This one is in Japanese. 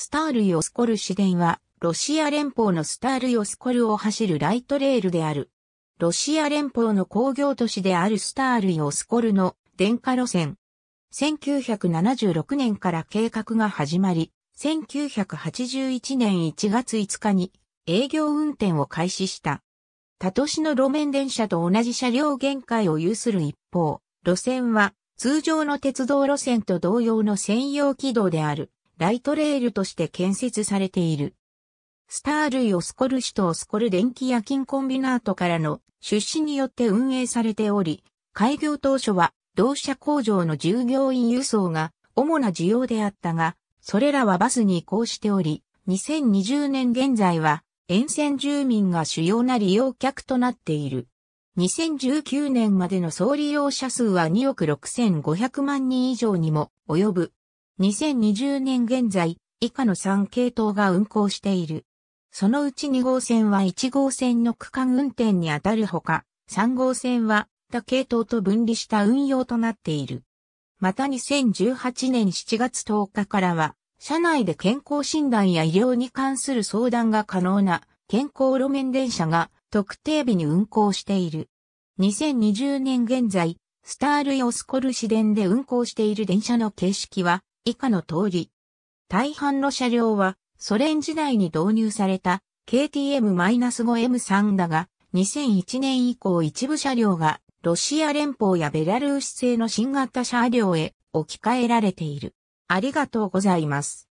スタール・ヨスコル市電は、ロシア連邦のスタール・ヨスコルを走るライトレールである。ロシア連邦の工業都市であるスタール・ヨスコルの電化路線。1976年から計画が始まり、1981年1月5日に営業運転を開始した。他都市の路面電車と同じ車両限界を有する一方、路線は通常の鉄道路線と同様の専用軌道である。ライトレールとして建設されている。スター類をオスコル市とオスコル電気夜勤コンビナートからの出資によって運営されており、開業当初は同社工場の従業員輸送が主な需要であったが、それらはバスに移行しており、2020年現在は沿線住民が主要な利用客となっている。2019年までの総利用者数は2億6500万人以上にも及ぶ2020年現在、以下の3系統が運行している。そのうち2号線は1号線の区間運転にあたるほか、3号線は他系統と分離した運用となっている。また2018年7月10日からは、車内で健康診断や医療に関する相談が可能な健康路面電車が特定日に運行している。2020年現在、スタールイオスコル市電で運行している電車の形式は、以下の通り。大半の車両はソ連時代に導入された KTM-5M3 だが、2001年以降一部車両がロシア連邦やベラルーシ製の新型車両へ置き換えられている。ありがとうございます。